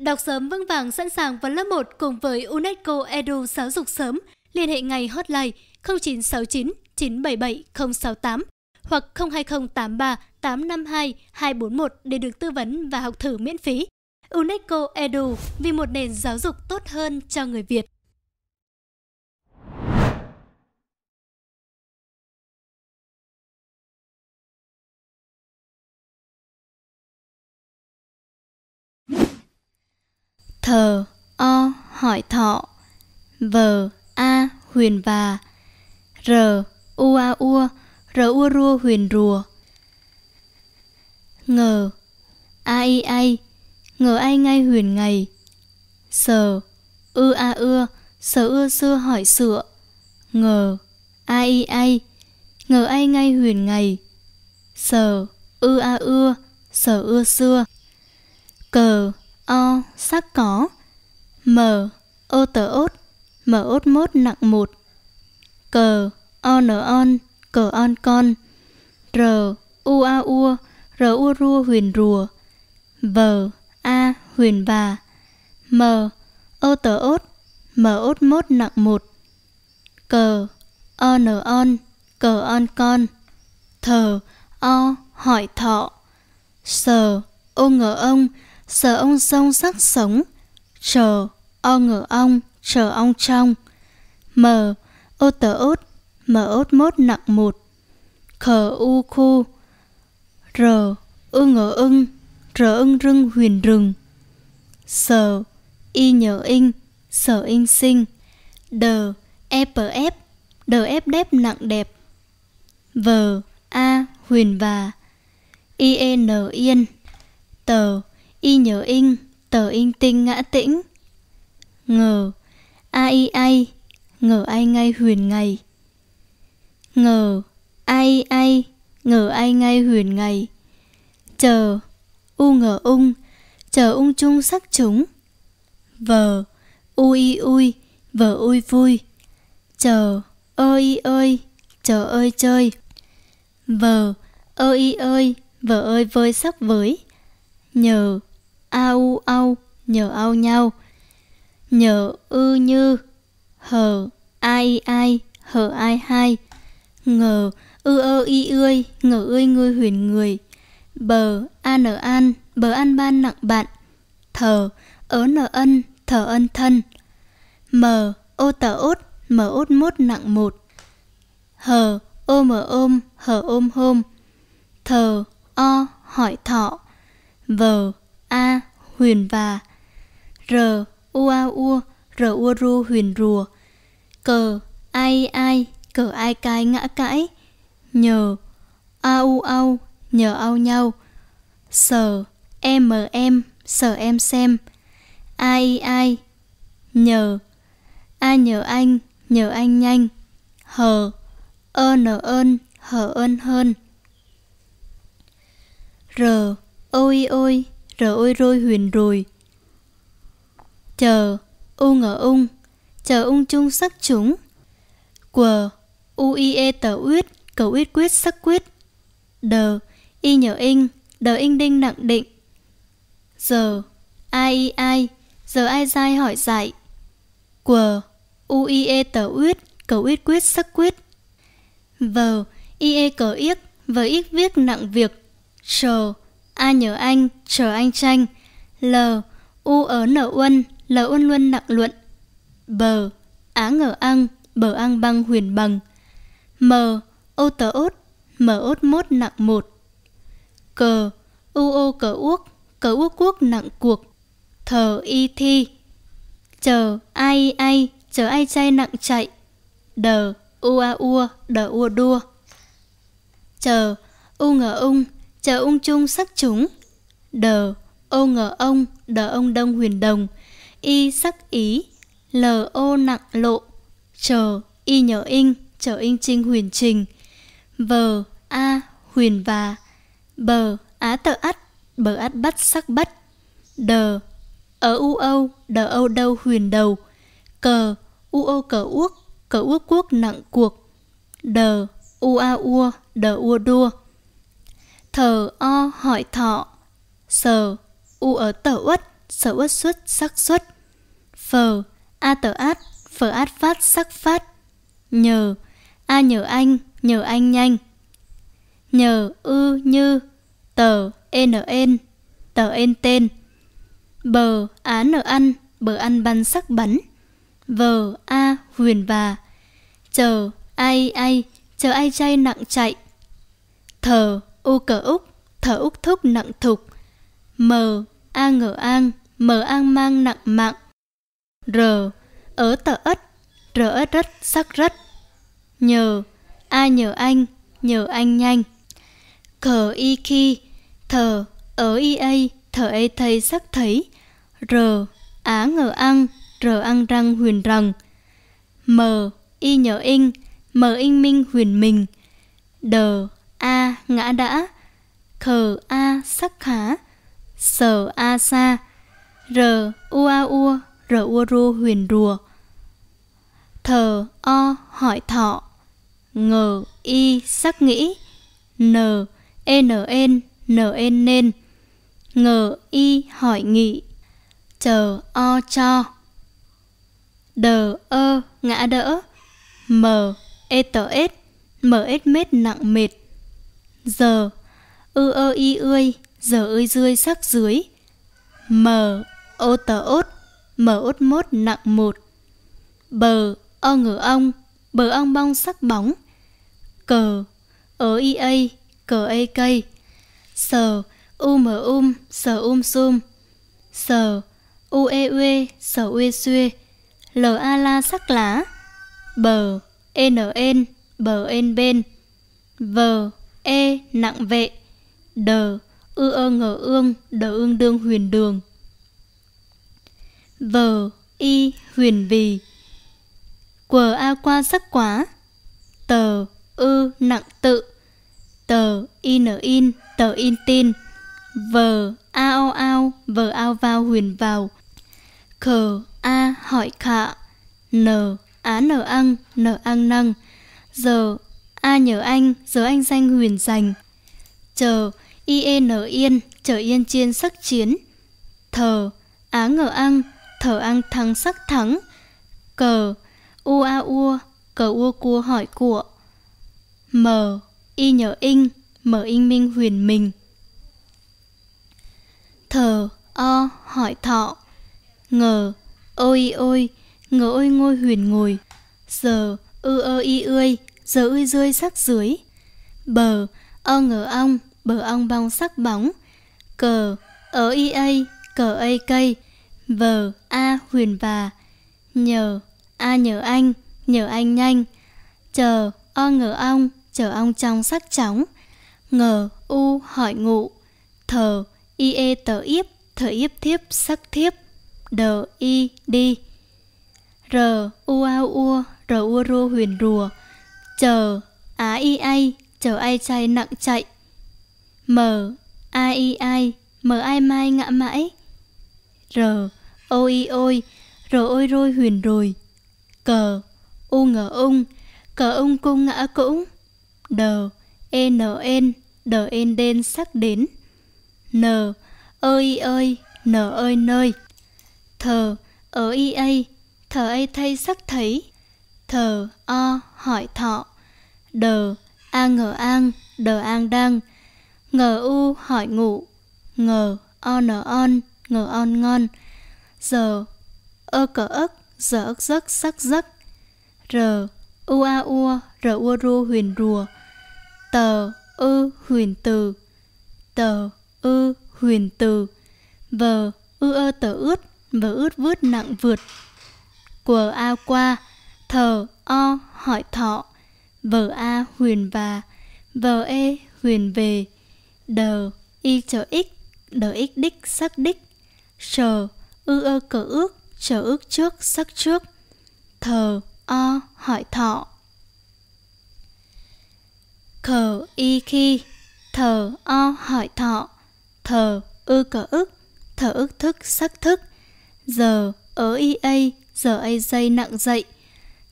Đọc sớm vững vàng sẵn sàng vào lớp 1 cùng với UNESCO Edu Giáo dục sớm, liên hệ ngay hotline 0969 977 068 hoặc 02083 852 241 để được tư vấn và học thử miễn phí. UNESCO Edu vì một nền giáo dục tốt hơn cho người Việt. thờ o hỏi thọ vờ a huyền và r u a ua r u rua huyền rùa ngờ a i ai ngờ ai ngay huyền ngày sờ ư a ưa sờ ưa xưa hỏi sửa ngờ a i ai ngờ ai ngay huyền ngày sờ ư a ưa sờ ưa xưa cờ O sắc có M ô tờ ốt M ốt mốt nặng một Cờ O n on Cờ on con R U a ua R u rua huyền rùa V A huyền bà M ô tờ ốt M ốt mốt nặng một Cờ O n on Cờ on con Thờ O hỏi thọ Sờ ô ngờ ông Sợ ông sông sắc sống Chờ O ngờ ông, Chờ ông trong Mờ Ô tờ ốt Mờ ốt mốt nặng một Khờ u khu R Ư ngờ ưng R ưng rưng huyền rừng Sờ Y nhờ in sờ in sinh Đờ EPF Đờ ép e đép nặng đẹp V A huyền và i e n yên tờ y nhớ in, tờ in tinh ngã tĩnh. Ngờ, ai ai, ngờ ai ngay huyền ngày. Ngờ, ai ai, ngờ ai ngay huyền ngày. Chờ, u ngờ ung, chờ ung chung sắc chúng. Vờ, ui ui, vờ ui vui. Chờ, ơi ơi, chờ ơi chơi. Vờ, ơi ơi, vờ ơi vơi sắc với. Nhờ, au au nhờ au nhau nhờ ư như hờ ai ai hờ ai hai ngờ ư ơ y ươi ngờ ươi ngươi huyền người bờ an ở an bờ an ban nặng bạn thờ ớ nờ ân thờ ân thân mờ ô tờ ốt mờ ốt mốt nặng một hờ ô mờ ôm hờ ôm hôm thờ o hỏi thọ vờ A. Huyền và R. Ua ua R. Ua ru huyền rùa Cờ Ai ai Cờ ai cai ngã cãi Nhờ a u au Nhờ ao nhau Sờ Em em Sờ em xem Ai ai Nhờ a nhờ anh Nhờ anh nhanh Hờ Ơn ơn Hờ ơn hơn R. Ôi ôi rồi ôi rôi huyền rùi Chờ, u ngờ ung, chờ ung chung sắc chúng. Quờ, u i e tờ uyết, cầu uyết quyết sắc quyết. Đờ, y nhờ in đờ in đinh nặng định. Giờ, ai ai, giờ ai dai hỏi dạy. Quờ, u i e tờ uyết, cầu uyết quyết sắc quyết. Vờ, y e cờ yết vờ yết viết nặng việc. Sờ, A nhớ anh, chờ anh tranh. L. U ớ nở uân, L uân luân nặng luận. Bờ. Á ngờ ăn, bờ ăn băng huyền bằng. M. Ô tớ ốt, mở ốt mốt nặng một. Cờ. U ô cờ uốc, cờ uốc quốc nặng cuộc. Thờ y thi. Chờ ai ai, chờ ai chay nặng chạy. Đờ. a ua, đờ ua đua. Chờ. U ngờ ung, chờ ung chung sắc chúng đờ ô ngờ ông đờ ông đông huyền đồng y sắc ý lờ ô nặng lộ chờ y nhờ in chờ in trinh huyền trình vờ a huyền và bờ á tờ ắt bờ ắt bắt sắc bắt đờ ở u âu đờ âu đâu huyền đầu cờ u âu cờ uốc cờ uốc quốc nặng cuộc đờ u a ua đờ ua đua thờ o hỏi thọ sờ u ở tờ uất sở uất xuất sắc xuất phờ a tờ át phờ át phát sắc phát nhờ a nhờ anh nhờ anh nhanh nhờ ư như tờ n n tờ n tên bờ á n ăn bờ ăn bắn sắc bắn vờ a huyền và chờ ai ai chờ ai chay nặng chạy thờ U cờ Úc, thở Úc thúc nặng thục. M, A ngờ an, M an mang nặng mặn. R, ở tờ ất, R ất rất sắc rất. Nhờ, A nhờ anh, nhờ anh nhanh. Cờ y khi, thờ, ở y a, thờ ấy thầy sắc thấy. R, á ngờ ăn, R ăn răng huyền rằng. M, y nhờ in, M in minh huyền mình. đờ ngã đã, khờ a sắc khá, sờ a sa, r u a u r u ru huyền rùa, thờ o hỏi thọ, ngờ y sắc nghĩ, n e n n n n e nên, ngờ y hỏi nghị, chờ o cho, đờ ơ ngã đỡ, m e t s m s mết nặng mệt giờ ư ơ y ươi giờ ơi rươi sắc dưới mờ ô tờ ốt mờ ốt mốt nặng một bờ o ngửa ông bờ ong bong sắc bóng cờ ở y a cờ ây cây sờ u mờ um sờ um sum sờ u e ue sờ uê xuê l a la sắc lá bờ e n n bờ n bên vờ E nặng vệ D ư ơ ngờ ương đờ ương đương huyền đường V y huyền vì Quờ a qua sắc quá Tờ ư nặng tự Tờ in in tờ in tin V ao ao v ao vào huyền vào Khờ a hỏi khạ N á n ăn n ăn năng Giờ A nhớ anh, giờ anh danh huyền dành. Chờ, IN e yên, chờ yên chiên sắc chiến. Thờ, á ngờ ăn, thờ ăn thắng sắc thắng. Cờ, u a ua, cờ ua cua hỏi của. Mờ, y nhớ in, mở in minh huyền mình. Thờ, o, hỏi thọ. Ngờ, ôi ôi, ngờ ôi ngôi huyền ngồi. Giờ, ư ơ y ươi, giờ ươi rơi sắc dưới bờ o ngờ ong bờ ong bong sắc bóng cờ ở y a cờ a cây vờ a huyền và nhờ a nhờ anh nhờ anh nhanh chờ o ngờ ong chờ ong trong sắc chóng ngờ u hỏi ngụ thờ y e tờ yếp thờ yếp thiếp sắc thiếp đờ i đi r u a u r u rô huyền rùa chờ á y ai chờ ai chạy nặng chạy m a i ai m ai mai ngã mãi r ôi ôi r ôi rôi huyền rồi cờ u ngờ ung cờ ung cung ngã cũng d e n n d n đen sắc đến n ơi ơi n ơi nơi thờ ở y a thờ ai thay sắc thấy thờ o hỏi thọ đờ, a ngờ an, đờ an đăng ngờ u hỏi ngủ, ngờ, on on, ngờ on ngon, giờ, ơ cờ ức, giờ ức giấc sắc giấc, rờ, u a ua, rờ ua ru huyền rùa, tờ, ư huyền từ, tờ, ư huyền từ, vờ, ư ơ tờ ướt, vờ ướt vướt nặng vượt, quờ a qua, thờ, o, hỏi thọ, vờ a huyền và vờ e huyền về đờ y chờ x đờ x đích sắc đích sờ ư ơ cờ ước chờ ước trước sắc trước thờ o hỏi thọ khờ y khi thờ o hỏi thọ thờ ư cờ ức thờ ức thức sắc thức giờ ở y a giờ a dây nặng dậy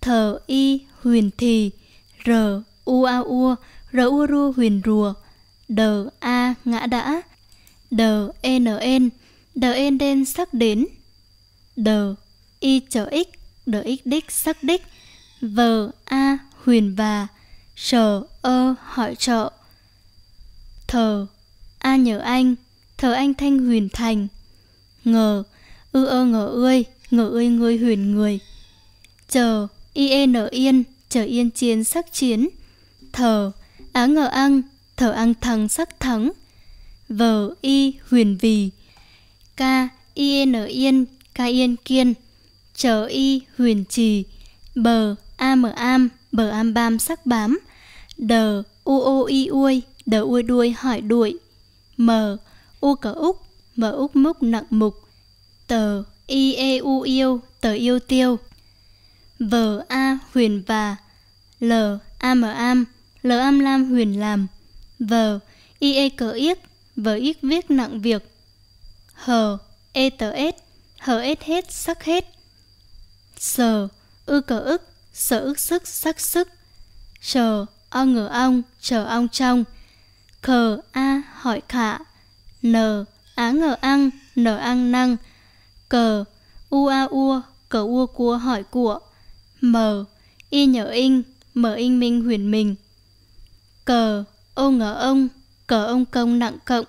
thờ y huyền thì r u a u r u ru huyền rùa d a ngã đã d e n n d e n đen sắc đến d i chở x d x đích sắc đích v a huyền và s ơ e hỏi trợ thờ a nhờ anh thờ anh thanh huyền thành ngờ ư ơ ngờ ươi ngờ ươi ngươi huyền người chờ i e n yên chờ yên chiến sắc chiến thờ á ngờ ăn thờ ăn thằng sắc thắng vờ y huyền vì ca yên ở yên ca yên kiên chờ y huyền trì bờ a m am bờ am bam sắc bám đờ u ô y uôi đờ uôi đuôi hỏi đuổi mờ u cờ úc mờ úc múc nặng mục tờ y e u yêu tờ yêu tiêu vờ a huyền và L. Am am, L am lam huyền làm. V. I e cờ yếc, V yếc viết nặng việc. H. E tờ s, H s hết sắc hết. S. Ư cờ ức, Sở ức sức sắc sức. Chờ, o ngờ ong, chờ ong trong. Khờ a hỏi khả. N. Á ngờ ăn, n ăn năng. Cờ, u a ua, cờ ua cua hỏi của. M. Y nhờ in, mở in minh huyền mình cờ ô ngờ ông cờ ông công nặng cộng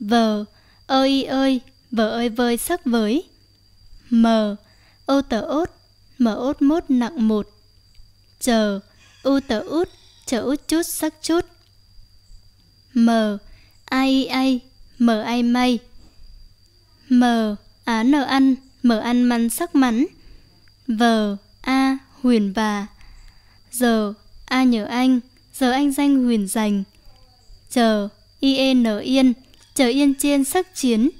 vờ ơi ơi vợ ơi vơi sắc với mờ ô tờ ốt mở ốt mốt nặng một chờ u tờ út chờ út chút sắc chút mờ ai ai mờ ai may mờ á nờ ăn mờ ăn mắn sắc mắn vờ a huyền và Giờ, A nhớ anh, giờ anh danh huyền dành. Chờ, e n yên, chờ yên trên sắc chiến.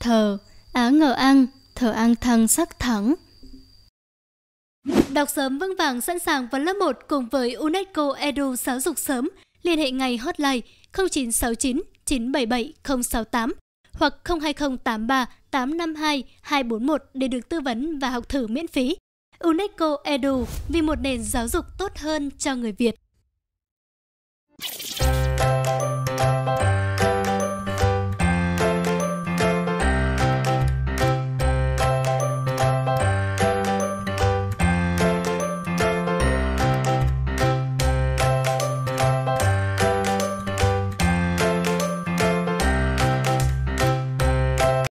Thờ, á ngờ ăn, thờ ăn thăng sắc thắng. Đọc sớm vững vàng sẵn sàng vào lớp 1 cùng với UNESCO Edu Giáo dục sớm. Liên hệ ngay hotline 0969 977 068 hoặc 020 83 852 241 để được tư vấn và học thử miễn phí. UNESCO Edu vì một nền giáo dục tốt hơn cho người Việt.